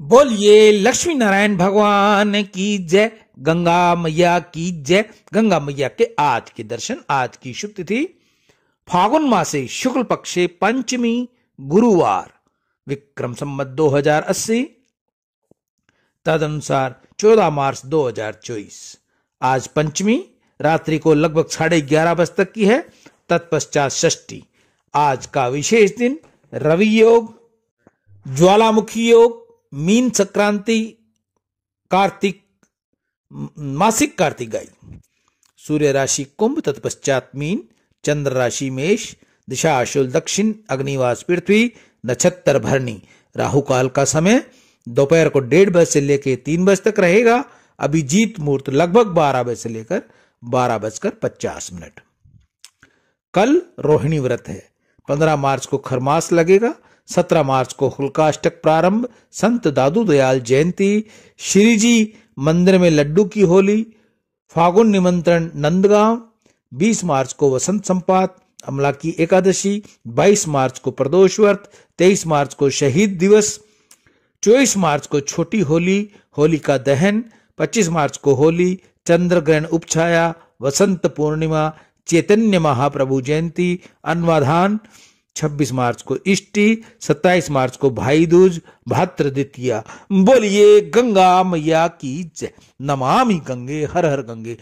बोलिए लक्ष्मी नारायण भगवान की जय गंगा मैया की जय गंगा मैया के आज के दर्शन आज की शुभ तिथि फागुन मासे शुक्ल पक्षे पंचमी गुरुवार विक्रम संबत 2080 तदनुसार 14 मार्च 2024 आज पंचमी रात्रि को लगभग साढ़े ग्यारह बजे तक की है तत्पश्चात षष्टी आज का विशेष दिन रवि योग ज्वालामुखी योग मीन संक्रांति कार्तिक मासिक कार्तिक गाय सूर्य राशि कुंभ तत्पश्चात मीन चंद्र राशि मेष दिशा आशुल दक्षिण अग्निवास पृथ्वी नक्षत्र भरणी राहु काल का समय दोपहर को डेढ़ बजे से लेकर तीन बजे तक रहेगा अभिजीत मुहूर्त लगभग बारह बजे से लेकर बारह बजकर पचास मिनट कल रोहिणी व्रत है पंद्रह मार्च को खरमास लगेगा सत्रह मार्च को हुल्काष्टक प्रारंभ संत दादू दयाल जयंती श्री जी मंदिर में लड्डू की होली फागुन निमंत्रण नंदगांव 20 मार्च को वसंत संपात अमला की एकादशी 22 मार्च को प्रदोष व्रत तेईस मार्च को शहीद दिवस 24 मार्च को छोटी होली होली का दहन 25 मार्च को होली चंद्र ग्रहण उपछाया वसंत पूर्णिमा चैतन्य महाप्रभु जयंती अन्वाधान 26 मार्च को इष्टि 27 मार्च को भाई दूज भात्र द्वितीया बोलिए गंगा मैया की जय नमामि गंगे हर हर गंगे